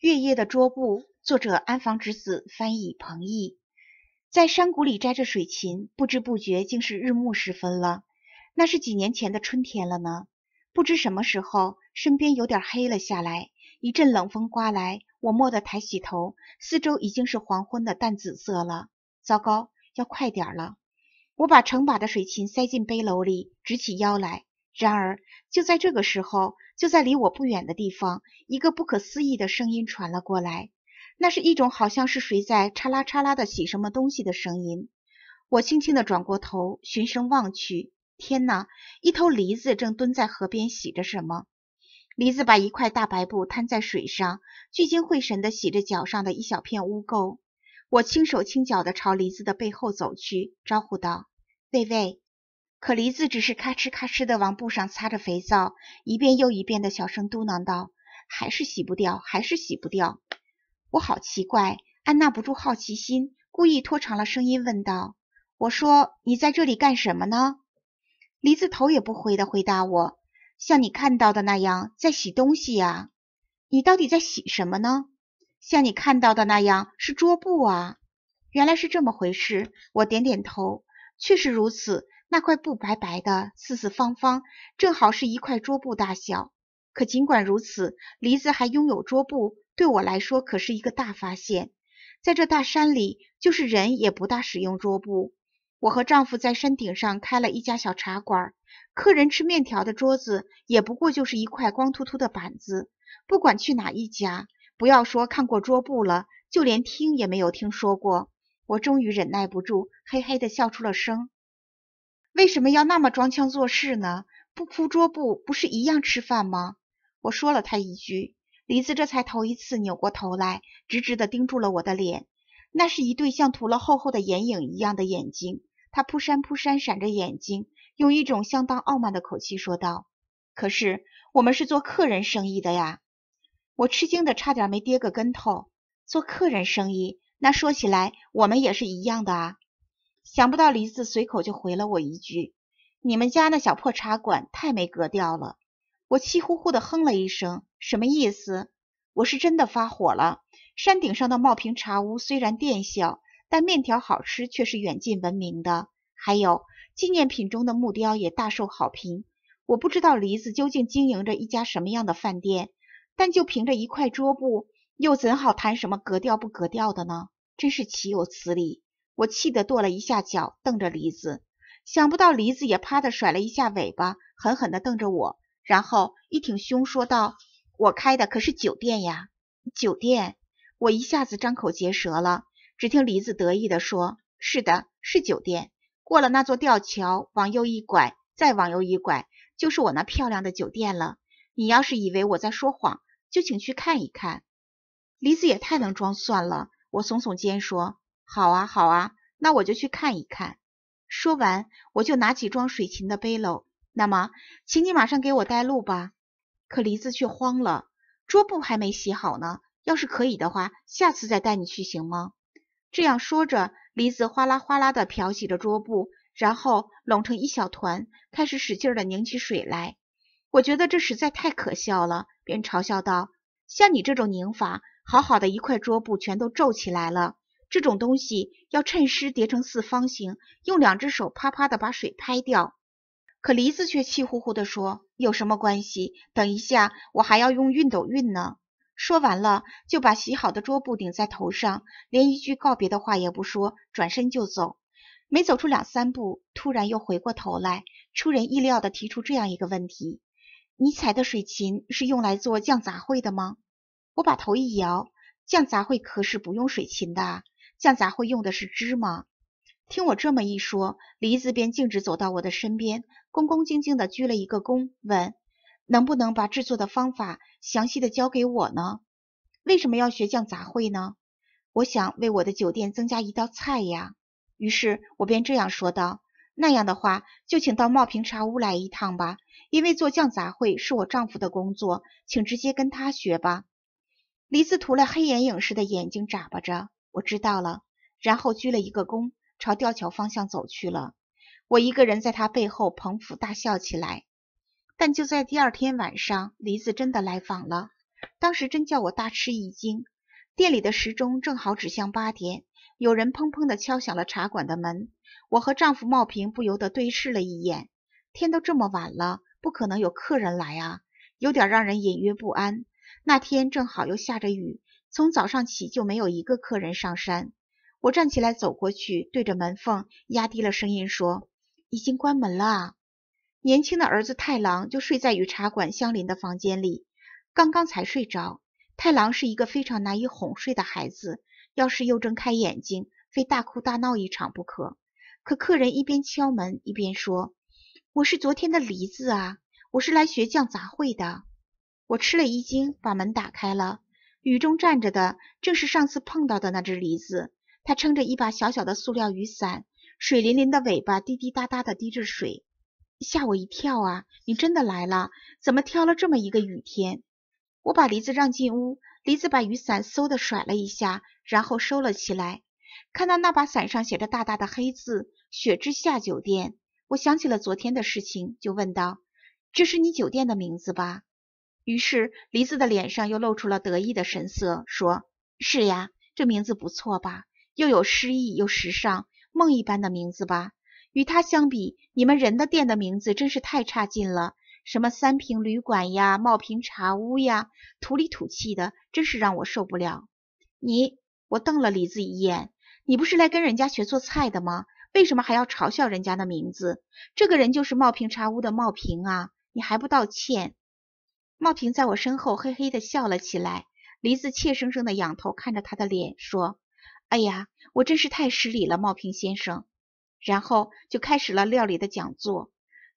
月夜的桌布，作者安房直子，翻译彭懿。在山谷里摘着水芹，不知不觉竟是日暮时分了。那是几年前的春天了呢。不知什么时候，身边有点黑了下来，一阵冷风刮来，我蓦地抬起头，四周已经是黄昏的淡紫色了。糟糕，要快点了！我把成把的水芹塞进背篓里，直起腰来。然而，就在这个时候，就在离我不远的地方，一个不可思议的声音传了过来。那是一种好像是谁在嚓啦嚓啦地洗什么东西的声音。我轻轻地转过头，循声望去。天哪！一头驴子正蹲在河边洗着什么。驴子把一块大白布摊在水上，聚精会神地洗着脚上的一小片污垢。我轻手轻脚地朝驴子的背后走去，招呼道：“喂喂。”可梨子只是咔哧咔哧地往布上擦着肥皂，一遍又一遍的小声嘟囔道：“还是洗不掉，还是洗不掉。”我好奇怪，按捺不住好奇心，故意拖长了声音问道：“我说，你在这里干什么呢？”梨子头也不回地回答我：“像你看到的那样，在洗东西呀。”“你到底在洗什么呢？”“像你看到的那样，是桌布啊。”“原来是这么回事。”我点点头，“确实如此。”那块布白白的，四四方方，正好是一块桌布大小。可尽管如此，梨子还拥有桌布，对我来说可是一个大发现。在这大山里，就是人也不大使用桌布。我和丈夫在山顶上开了一家小茶馆，客人吃面条的桌子也不过就是一块光秃秃的板子。不管去哪一家，不要说看过桌布了，就连听也没有听说过。我终于忍耐不住，嘿嘿的笑出了声。为什么要那么装腔作势呢？不铺桌布不是一样吃饭吗？我说了他一句，梨子这才头一次扭过头来，直直地盯住了我的脸。那是一对像涂了厚厚的眼影一样的眼睛，他扑扇扑扇，闪着眼睛，用一种相当傲慢的口气说道：“可是我们是做客人生意的呀！”我吃惊的差点没跌个跟头。做客人生意，那说起来我们也是一样的啊。想不到梨子随口就回了我一句：“你们家那小破茶馆太没格调了。”我气呼呼的哼了一声，什么意思？我是真的发火了。山顶上的茂平茶屋虽然店小，但面条好吃却是远近闻名的。还有纪念品中的木雕也大受好评。我不知道梨子究竟经营着一家什么样的饭店，但就凭着一块桌布，又怎好谈什么格调不格调的呢？真是岂有此理！我气得跺了一下脚，瞪着梨子。想不到梨子也啪地甩了一下尾巴，狠狠地瞪着我，然后一挺胸说道：“我开的可是酒店呀，酒店！”我一下子张口结舌了。只听梨子得意地说：“是的，是酒店。过了那座吊桥，往右一拐，再往右一拐，就是我那漂亮的酒店了。你要是以为我在说谎，就请去看一看。”梨子也太能装蒜了。我耸耸肩说。好啊，好啊，那我就去看一看。说完，我就拿起装水琴的背篓。那么，请你马上给我带路吧。可梨子却慌了，桌布还没洗好呢。要是可以的话，下次再带你去行吗？这样说着，梨子哗啦哗啦的漂洗着桌布，然后拢成一小团，开始使劲的拧起水来。我觉得这实在太可笑了，便嘲笑道：“像你这种拧法，好好的一块桌布全都皱起来了。”这种东西要趁湿叠成四方形，用两只手啪啪的把水拍掉。可梨子却气呼呼地说：“有什么关系？等一下我还要用熨斗熨呢。”说完了，就把洗好的桌布顶在头上，连一句告别的话也不说，转身就走。没走出两三步，突然又回过头来，出人意料地提出这样一个问题：“你采的水琴是用来做酱杂烩的吗？”我把头一摇：“酱杂烩可是不用水琴的。”啊。酱杂烩用的是芝麻。听我这么一说，梨子便径直走到我的身边，恭恭敬敬地鞠了一个躬，问：“能不能把制作的方法详细的教给我呢？为什么要学酱杂烩呢？我想为我的酒店增加一道菜呀。”于是，我便这样说道：“那样的话，就请到茂平茶屋来一趟吧。因为做酱杂烩是我丈夫的工作，请直接跟他学吧。”梨子涂了黑眼影似的眼睛眨巴着。我知道了，然后鞠了一个躬，朝吊桥方向走去了。我一个人在他背后捧腹大笑起来。但就在第二天晚上，黎子真的来访了，当时真叫我大吃一惊。店里的时钟正好指向八点，有人砰砰的敲响了茶馆的门。我和丈夫茂平不由得对视了一眼。天都这么晚了，不可能有客人来啊，有点让人隐约不安。那天正好又下着雨。从早上起就没有一个客人上山。我站起来走过去，对着门缝压低了声音说：“已经关门了。”年轻的儿子太郎就睡在与茶馆相邻的房间里，刚刚才睡着。太郎是一个非常难以哄睡的孩子，要是又睁开眼睛，非大哭大闹一场不可。可客人一边敲门一边说：“我是昨天的梨子啊，我是来学酱杂烩的。”我吃了一惊，把门打开了。雨中站着的正是上次碰到的那只梨子，它撑着一把小小的塑料雨伞，水淋淋的尾巴滴滴答答的滴着水，吓我一跳啊！你真的来了？怎么挑了这么一个雨天？我把梨子让进屋，梨子把雨伞嗖的甩了一下，然后收了起来。看到那把伞上写着大大的黑字“雪之夏酒店”，我想起了昨天的事情，就问道：“这是你酒店的名字吧？”于是，李子的脸上又露出了得意的神色，说：“是呀，这名字不错吧？又有诗意，又时尚，梦一般的名字吧？与它相比，你们人的店的名字真是太差劲了。什么三平旅馆呀，茂平茶屋呀，土里土气的，真是让我受不了。”你，我瞪了李子一眼：“你不是来跟人家学做菜的吗？为什么还要嘲笑人家的名字？这个人就是茂平茶屋的茂平啊！你还不道歉？”茂平在我身后嘿嘿地笑了起来，梨子怯生生地仰头看着他的脸，说：“哎呀，我真是太失礼了，茂平先生。”然后就开始了料理的讲座，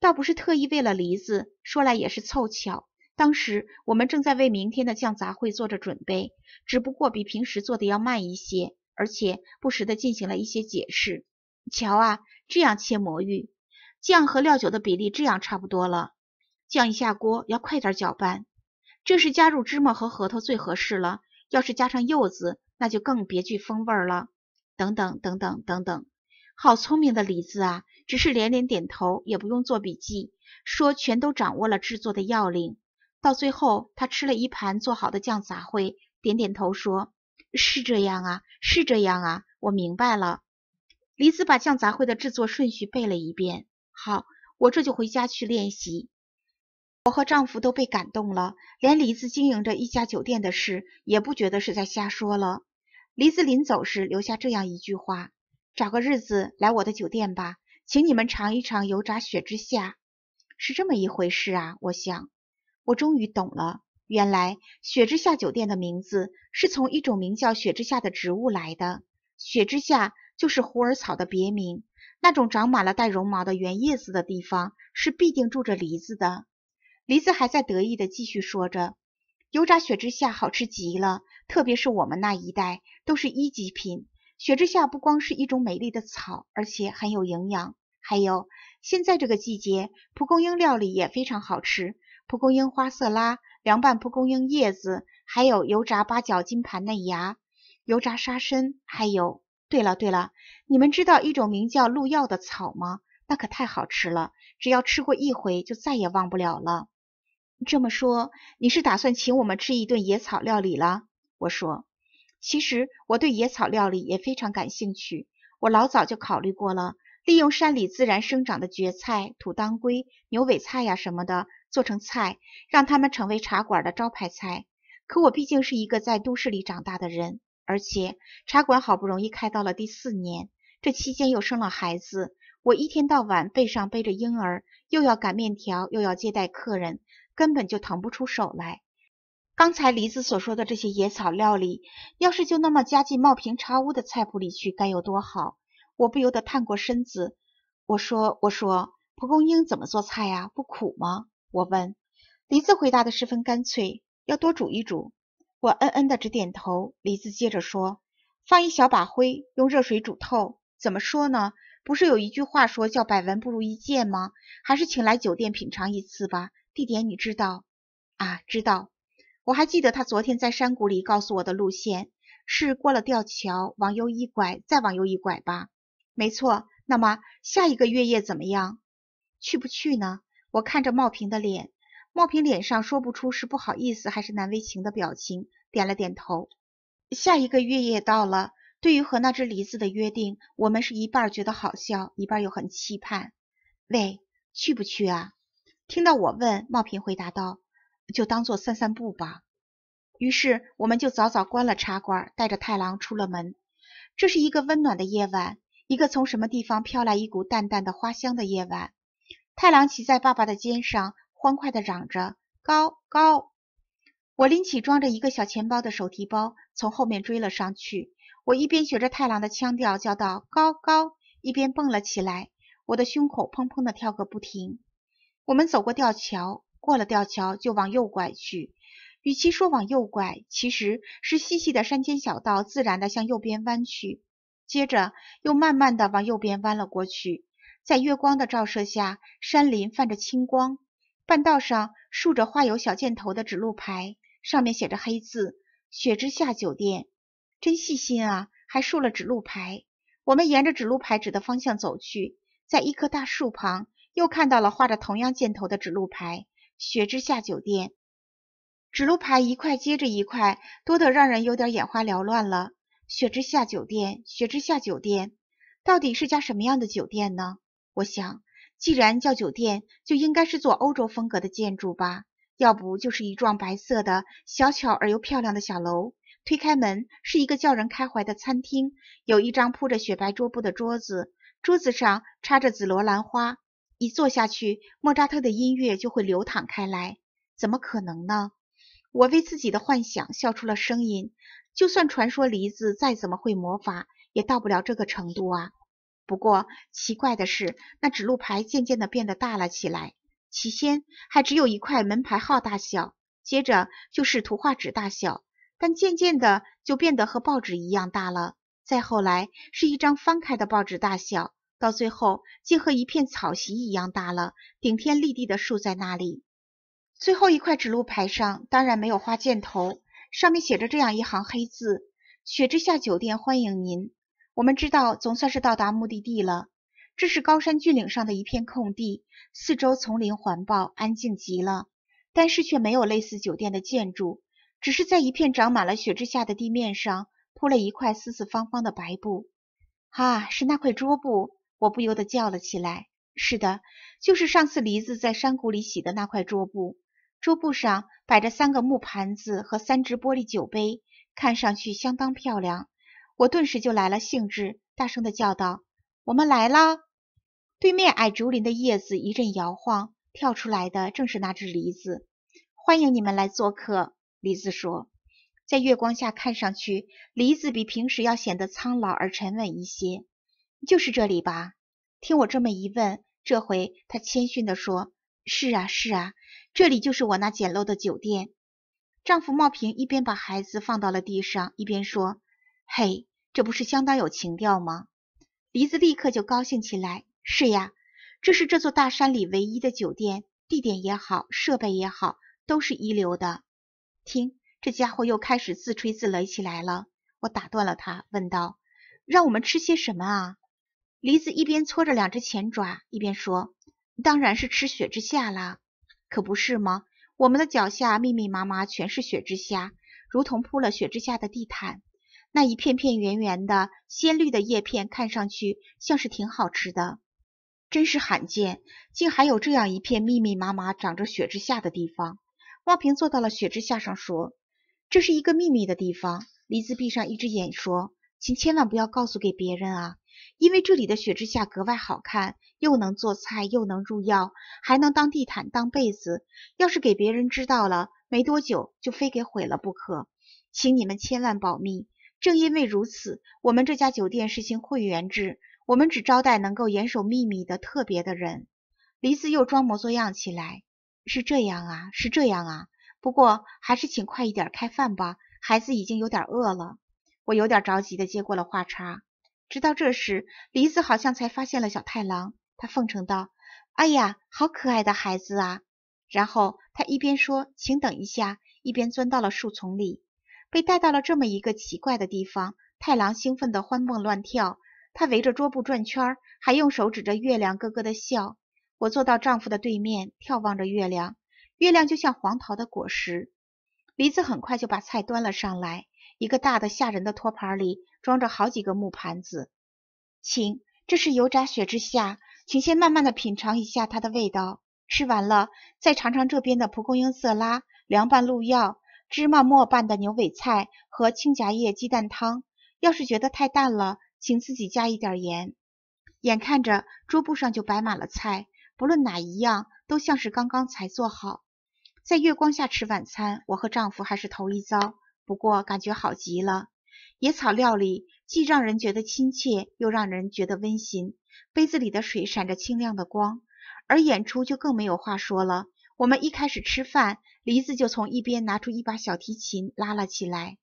倒不是特意为了梨子，说来也是凑巧。当时我们正在为明天的酱杂烩做着准备，只不过比平时做的要慢一些，而且不时地进行了一些解释。瞧啊，这样切魔芋，酱和料酒的比例这样差不多了。酱一下锅要快点搅拌，这是加入芝麻和核桃最合适了。要是加上柚子，那就更别具风味了。等等等等等等，好聪明的李子啊！只是连连点头，也不用做笔记，说全都掌握了制作的要领。到最后，他吃了一盘做好的酱杂烩，点点头说：“是这样啊，是这样啊，我明白了。”李子把酱杂烩的制作顺序背了一遍。好，我这就回家去练习。我和丈夫都被感动了，连李子经营着一家酒店的事也不觉得是在瞎说了。李子临走时留下这样一句话：“找个日子来我的酒店吧，请你们尝一尝油炸雪之下。”是这么一回事啊！我想，我终于懂了，原来雪之下酒店的名字是从一种名叫雪之下的植物来的。雪之下就是虎耳草的别名，那种长满了带绒毛的圆叶子的地方，是必定住着梨子的。梨子还在得意的继续说着：“油炸雪之下好吃极了，特别是我们那一带都是一级品。雪之下不光是一种美丽的草，而且很有营养。还有，现在这个季节，蒲公英料理也非常好吃，蒲公英花色拉、凉拌蒲公英叶子，还有油炸八角金盘嫩芽、油炸沙参。还有，对了对了，你们知道一种名叫鹿药的草吗？那可太好吃了，只要吃过一回就再也忘不了了。”这么说，你是打算请我们吃一顿野草料理了？我说，其实我对野草料理也非常感兴趣。我老早就考虑过了，利用山里自然生长的蕨菜、土当归、牛尾菜呀什么的做成菜，让他们成为茶馆的招牌菜。可我毕竟是一个在都市里长大的人，而且茶馆好不容易开到了第四年，这期间又生了孩子，我一天到晚背上背着婴儿，又要擀面条，又要接待客人。根本就腾不出手来。刚才梨子所说的这些野草料理，要是就那么加进茂平茶屋的菜谱里去，该有多好！我不由得探过身子，我说：“我说，蒲公英怎么做菜呀？不苦吗？”我问。梨子回答的十分干脆：“要多煮一煮。”我嗯嗯的直点头。梨子接着说：“放一小把灰，用热水煮透。怎么说呢？不是有一句话说叫百闻不如一见吗？还是请来酒店品尝一次吧。”地点你知道啊？知道，我还记得他昨天在山谷里告诉我的路线，是过了吊桥往右一拐，再往右一拐吧？没错。那么下一个月夜怎么样？去不去呢？我看着茂平的脸，茂平脸上说不出是不好意思还是难为情的表情，点了点头。下一个月夜到了，对于和那只梨子的约定，我们是一半觉得好笑，一半又很期盼。喂，去不去啊？听到我问茂平，回答道：“就当做散散步吧。”于是我们就早早关了茶馆，带着太郎出了门。这是一个温暖的夜晚，一个从什么地方飘来一股淡淡的花香的夜晚。太郎骑在爸爸的肩上，欢快的嚷着：“高高！”我拎起装着一个小钱包的手提包，从后面追了上去。我一边学着太郎的腔调叫道：“高高！”一边蹦了起来，我的胸口砰砰的跳个不停。我们走过吊桥，过了吊桥就往右拐去。与其说往右拐，其实是细细的山间小道自然地向右边弯曲，接着又慢慢地往右边弯了过去。在月光的照射下，山林泛着青光。半道上竖着画有小箭头的指路牌，上面写着黑字“雪之下酒店”。真细心啊，还竖了指路牌。我们沿着指路牌指的方向走去，在一棵大树旁。又看到了画着同样箭头的指路牌，雪之下酒店。指路牌一块接着一块，多得让人有点眼花缭乱了。雪之下酒店，雪之下酒店，到底是家什么样的酒店呢？我想，既然叫酒店，就应该是做欧洲风格的建筑吧，要不就是一幢白色的小巧而又漂亮的小楼。推开门，是一个叫人开怀的餐厅，有一张铺着雪白桌布的桌子，桌子上插着紫罗兰花。一坐下去，莫扎特的音乐就会流淌开来。怎么可能呢？我为自己的幻想笑出了声音。就算传说梨子再怎么会魔法，也到不了这个程度啊。不过奇怪的是，那指路牌渐渐的变得大了起来。起先还只有一块门牌号大小，接着就是图画纸大小，但渐渐的就变得和报纸一样大了。再后来是一张翻开的报纸大小。到最后，竟和一片草席一样大了，顶天立地的竖在那里。最后一块指路牌上当然没有画箭头，上面写着这样一行黑字：“雪之下酒店欢迎您。”我们知道，总算是到达目的地了。这是高山峻岭上的一片空地，四周丛林环抱，安静极了。但是却没有类似酒店的建筑，只是在一片长满了雪之下的地面上铺了一块四四方方的白布。啊，是那块桌布。我不由得叫了起来：“是的，就是上次梨子在山谷里洗的那块桌布。桌布上摆着三个木盘子和三只玻璃酒杯，看上去相当漂亮。”我顿时就来了兴致，大声地叫道：“我们来了！”对面矮竹林的叶子一阵摇晃，跳出来的正是那只梨子。“欢迎你们来做客。”梨子说。在月光下，看上去梨子比平时要显得苍老而沉稳一些。就是这里吧。听我这么一问，这回她谦逊地说：“是啊，是啊，这里就是我那简陋的酒店。”丈夫茂平一边把孩子放到了地上，一边说：“嘿，这不是相当有情调吗？”梨子立刻就高兴起来：“是呀，这是这座大山里唯一的酒店，地点也好，设备也好，都是一流的。”听这家伙又开始自吹自擂起来了，我打断了他，问道：“让我们吃些什么啊？”梨子一边搓着两只前爪，一边说：“当然是吃雪之下啦，可不是吗？我们的脚下密密麻麻全是雪之下，如同铺了雪之下的地毯。那一片片圆圆的鲜绿的叶片，看上去像是挺好吃的。真是罕见，竟还有这样一片密密麻麻长着雪之下的地方。”望平坐到了雪之下上说：“这是一个秘密的地方。”梨子闭上一只眼说：“请千万不要告诉给别人啊。”因为这里的雪之下格外好看，又能做菜，又能入药，还能当地毯当被子。要是给别人知道了，没多久就非给毁了不可。请你们千万保密。正因为如此，我们这家酒店实行会员制，我们只招待能够严守秘密的特别的人。黎子又装模作样起来：“是这样啊，是这样啊。不过还是请快一点开饭吧，孩子已经有点饿了。”我有点着急地接过了话茬。直到这时，梨子好像才发现了小太郎。她奉承道：“哎呀，好可爱的孩子啊！”然后她一边说“请等一下”，一边钻到了树丛里。被带到了这么一个奇怪的地方，太郎兴奋地欢蹦乱跳。他围着桌布转圈，还用手指着月亮，咯咯地笑。我坐到丈夫的对面，眺望着月亮。月亮就像黄桃的果实。梨子很快就把菜端了上来。一个大的吓人的托盘里装着好几个木盘子，请这是油炸雪之下，请先慢慢的品尝一下它的味道，吃完了再尝尝这边的蒲公英色拉、凉拌鹿药、芝麻末拌的牛尾菜和青荚叶鸡蛋汤。要是觉得太淡了，请自己加一点盐。眼看着桌布上就摆满了菜，不论哪一样都像是刚刚才做好。在月光下吃晚餐，我和丈夫还是头一遭。不过感觉好极了，野草料理既让人觉得亲切，又让人觉得温馨。杯子里的水闪着清亮的光，而演出就更没有话说了。我们一开始吃饭，梨子就从一边拿出一把小提琴拉了起来，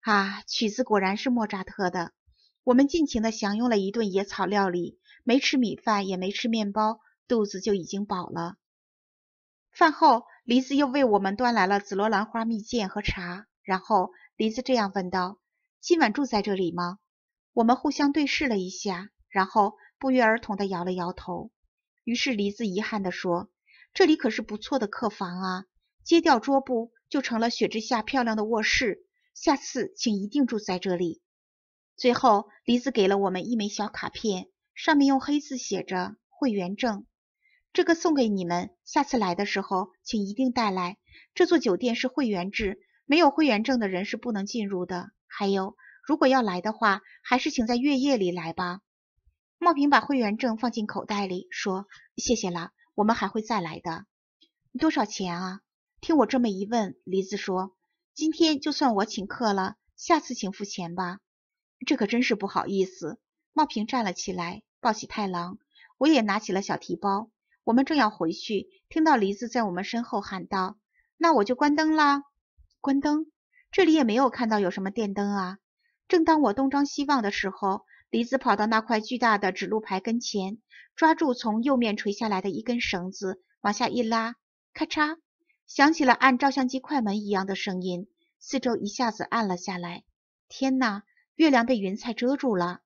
啊，曲子果然是莫扎特的。我们尽情的享用了一顿野草料理，没吃米饭也没吃面包，肚子就已经饱了。饭后，梨子又为我们端来了紫罗兰花蜜饯和茶。然后梨子这样问道：“今晚住在这里吗？”我们互相对视了一下，然后不约而同地摇了摇头。于是梨子遗憾地说：“这里可是不错的客房啊，揭掉桌布就成了雪之下漂亮的卧室。下次请一定住在这里。”最后，梨子给了我们一枚小卡片，上面用黑字写着“会员证”，这个送给你们。下次来的时候，请一定带来。这座酒店是会员制。没有会员证的人是不能进入的。还有，如果要来的话，还是请在月夜里来吧。茂平把会员证放进口袋里，说：“谢谢了，我们还会再来的。”多少钱啊？听我这么一问，梨子说：“今天就算我请客了，下次请付钱吧。”这可真是不好意思。茂平站了起来，抱起太郎，我也拿起了小提包。我们正要回去，听到梨子在我们身后喊道：“那我就关灯啦。”关灯，这里也没有看到有什么电灯啊！正当我东张西望的时候，梨子跑到那块巨大的指路牌跟前，抓住从右面垂下来的一根绳子，往下一拉，咔嚓，响起了按照相机快门一样的声音，四周一下子暗了下来。天哪，月亮被云彩遮住了。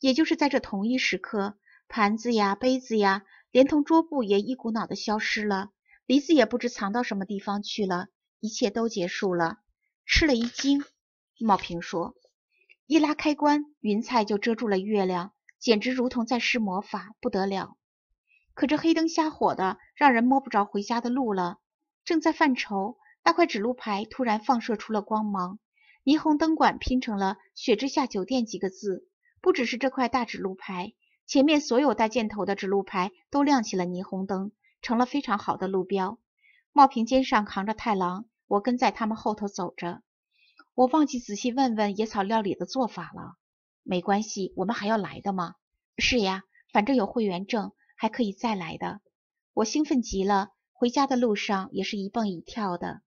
也就是在这同一时刻，盘子呀、杯子呀，连同桌布也一股脑的消失了，梨子也不知藏到什么地方去了。一切都结束了，吃了一惊。茂平说：“一拉开关，云彩就遮住了月亮，简直如同在施魔法，不得了。可这黑灯瞎火的，让人摸不着回家的路了。”正在犯愁，那块指路牌突然放射出了光芒，霓虹灯管拼成了“雪之下酒店”几个字。不只是这块大指路牌，前面所有带箭头的指路牌都亮起了霓虹灯，成了非常好的路标。茂平肩上扛着太郎，我跟在他们后头走着。我忘记仔细问问野草料理的做法了。没关系，我们还要来的嘛。是呀，反正有会员证，还可以再来的。我兴奋极了，回家的路上也是一蹦一跳的。